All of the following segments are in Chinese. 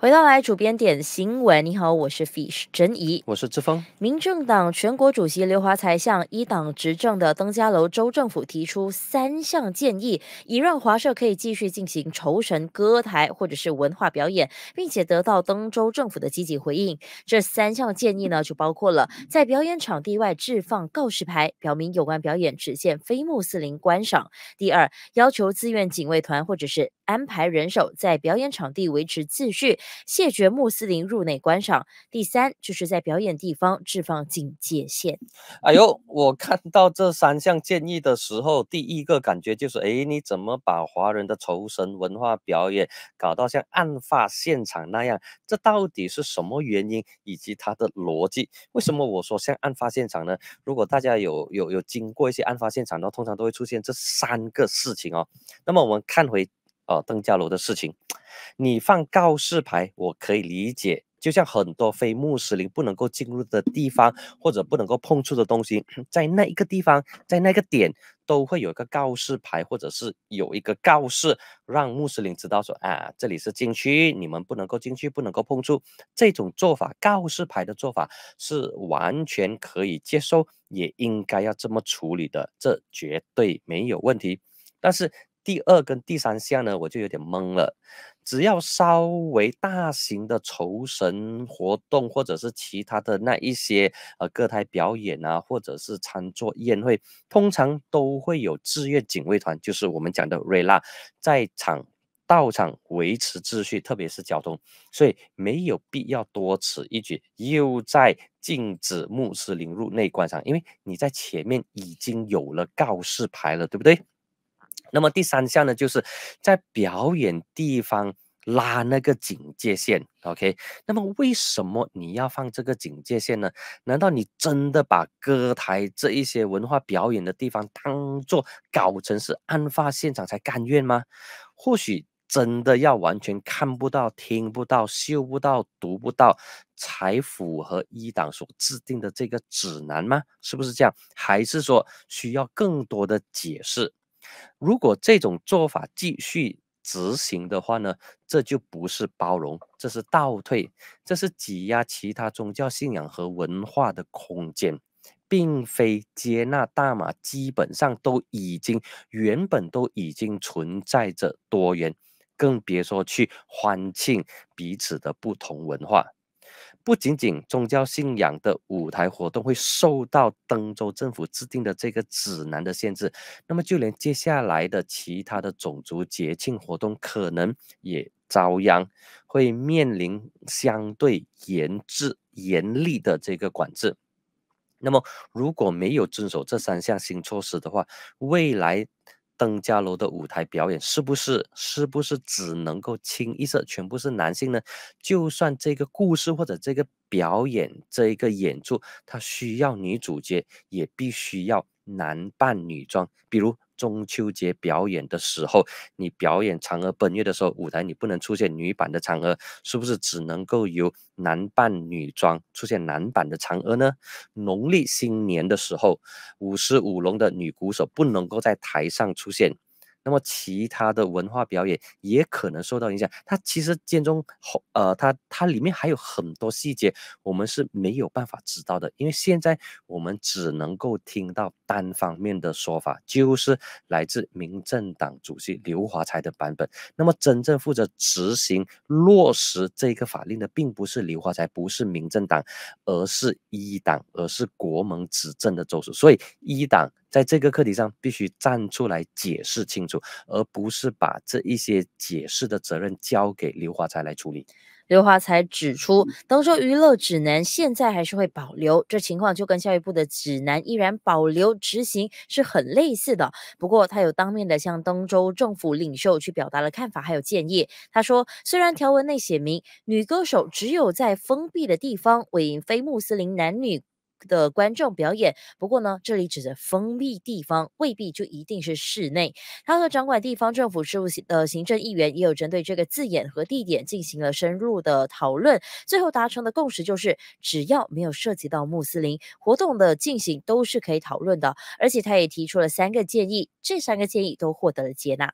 回到来主编点新闻，你好，我是 fish 真怡，我是志峰。民政党全国主席刘华才向一党执政的登嘉楼州政府提出三项建议，以让华社可以继续进行酬神歌台或者是文化表演，并且得到登州政府的积极回应。这三项建议呢，就包括了在表演场地外置放告示牌，表明有关表演只限非穆斯林观赏；第二，要求自愿警卫团或者是。安排人手在表演场地维持秩序，谢绝穆斯林入内观赏。第三，就是在表演地方置放警戒线。哎呦，我看到这三项建议的时候，第一个感觉就是，哎，你怎么把华人的仇神文化表演搞到像案发现场那样？这到底是什么原因以及它的逻辑？为什么我说像案发现场呢？如果大家有有有经过一些案发现场的话，通常都会出现这三个事情哦。那么我们看回。哦，登嘉楼的事情，你放告示牌，我可以理解。就像很多非穆斯林不能够进入的地方，或者不能够碰触的东西，在那一个地方，在那个点，都会有一个告示牌，或者是有一个告示，让穆斯林知道说，啊，这里是禁区，你们不能够进去，不能够碰触。这种做法，告示牌的做法是完全可以接受，也应该要这么处理的，这绝对没有问题。但是。第二跟第三项呢，我就有点懵了。只要稍微大型的酬神活动，或者是其他的那一些呃歌台表演啊，或者是餐桌宴会，通常都会有志愿警卫团，就是我们讲的瑞拉，在场到场维持秩序，特别是交通，所以没有必要多此一举又在禁止穆斯林入内观赏，因为你在前面已经有了告示牌了，对不对？那么第三项呢，就是在表演地方拉那个警戒线，OK。那么为什么你要放这个警戒线呢？难道你真的把歌台这一些文化表演的地方当做搞成是案发现场才甘愿吗？或许真的要完全看不到、听不到、嗅不到、读不到，才符合一党所制定的这个指南吗？是不是这样？还是说需要更多的解释？如果这种做法继续执行的话呢，这就不是包容，这是倒退，这是挤压其他宗教信仰和文化的空间，并非接纳。大马基本上都已经原本都已经存在着多元，更别说去欢庆彼此的不同文化。不仅仅宗教信仰的舞台活动会受到登州政府制定的这个指南的限制，那么就连接下来的其他的种族节庆活动可能也遭殃，会面临相对严制、严厉的这个管制。那么如果没有遵守这三项新措施的话，未来。邓家楼的舞台表演是不是是不是只能够清一色全部是男性呢？就算这个故事或者这个表演这一个演出，它需要女主角，也必须要男扮女装，比如。中秋节表演的时候，你表演嫦娥奔月的时候，舞台你不能出现女版的嫦娥，是不是只能够由男扮女装出现男版的嫦娥呢？农历新年的时候，舞狮舞龙的女鼓手不能够在台上出现。那么，其他的文化表演也可能受到影响。它其实建中后，呃，它它里面还有很多细节，我们是没有办法知道的，因为现在我们只能够听到单方面的说法，就是来自民政党主席刘华才的版本。那么，真正负责执行落实这个法令的，并不是刘华才，不是民政党，而是一党，而是国盟执政的周树。所以，一党在这个课题上必须站出来解释清楚。而不是把这一些解释的责任交给刘华才来处理。刘华才指出，登州娱乐指南现在还是会保留这情况，就跟教育部的指南依然保留执行是很类似的。不过他有当面的向登州政府领袖去表达了看法，还有建议。他说，虽然条文内写明女歌手只有在封闭的地方为非穆斯林男女。的观众表演。不过呢，这里指的封闭地方未必就一定是室内。他和掌管地方政府事务的行政议员也有针对这个字眼和地点进行了深入的讨论，最后达成的共识就是，只要没有涉及到穆斯林活动的进行，都是可以讨论的。而且他也提出了三个建议，这三个建议都获得了接纳。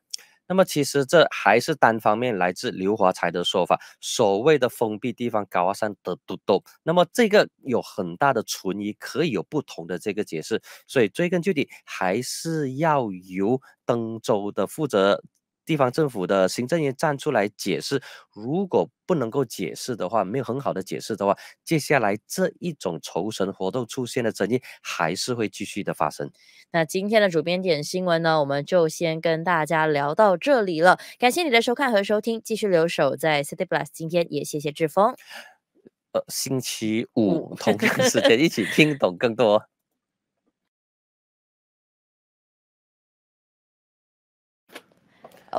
那么其实这还是单方面来自刘华才的说法，所谓的封闭地方高山的独毒那么这个有很大的存疑，可以有不同的这个解释，所以追根究底还是要由登州的负责。地方政府的行政员站出来解释，如果不能够解释的话，没有很好的解释的话，接下来这一种酬神活动出现的争议还是会继续的发生。那今天的主编点新闻呢，我们就先跟大家聊到这里了。感谢你的收看和收听，继续留守在 City Plus。今天也谢谢志峰。呃，星期五同一时间一起听懂更多。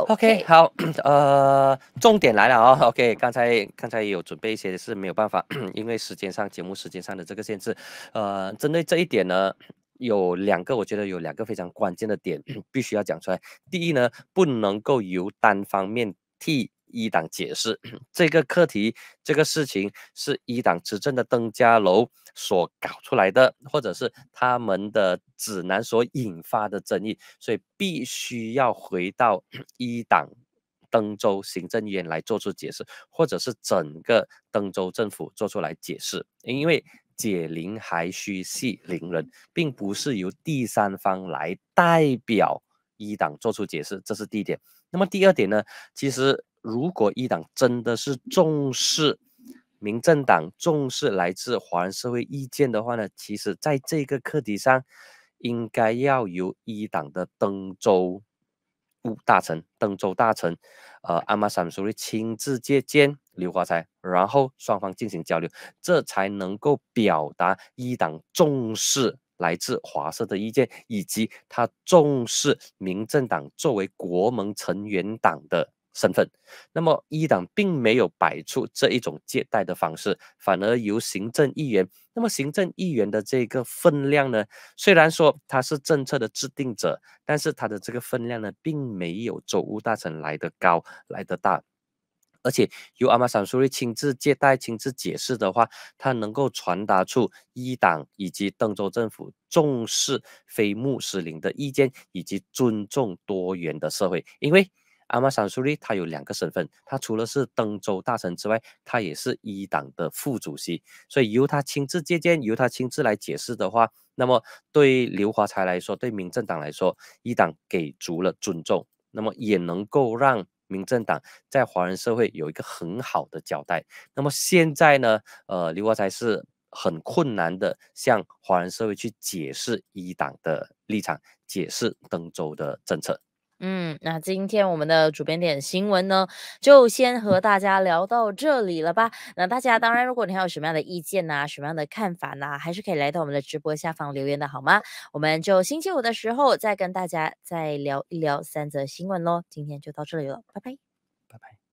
OK，好，呃，重点来了啊。OK，刚才刚才有准备一些是没有办法，因为时间上节目时间上的这个限制，呃，针对这一点呢，有两个我觉得有两个非常关键的点 必须要讲出来。第一呢，不能够由单方面替。一党解释 这个课题，这个事情是一党执政的登嘉楼所搞出来的，或者是他们的指南所引发的争议，所以必须要回到 一党登州行政院来做出解释，或者是整个登州政府做出来解释。因为解铃还需系铃人，并不是由第三方来代表一党做出解释，这是第一点。那么第二点呢，其实如果一党真的是重视民政党重视来自华人社会意见的话呢，其实在这个课题上，应该要由一党的登州务大臣、登州大臣，呃，阿玛桑苏瑞亲自接见刘华才，然后双方进行交流，这才能够表达一党重视。来自华社的意见，以及他重视民政党作为国盟成员党的身份，那么一党并没有摆出这一种借贷的方式，反而由行政议员。那么行政议员的这个分量呢？虽然说他是政策的制定者，但是他的这个分量呢，并没有州务大臣来得高，来得大。而且由阿玛萨苏利亲自接待、亲自解释的话，他能够传达出一党以及登州政府重视非穆斯林的意见，以及尊重多元的社会。因为阿玛萨苏利他有两个身份，他除了是登州大臣之外，他也是一党的副主席。所以由他亲自接见、由他亲自来解释的话，那么对刘华才来说，对民政党来说，一党给足了尊重，那么也能够让。民政党在华人社会有一个很好的交代，那么现在呢？呃，刘华才是很困难的向华人社会去解释一党的立场，解释登州的政策。嗯，那今天我们的主编点新闻呢，就先和大家聊到这里了吧？那大家当然，如果你还有什么样的意见呐，什么样的看法呢，还是可以来到我们的直播下方留言的好吗？我们就星期五的时候再跟大家再聊一聊三则新闻喽。今天就到这里了，拜拜，拜拜。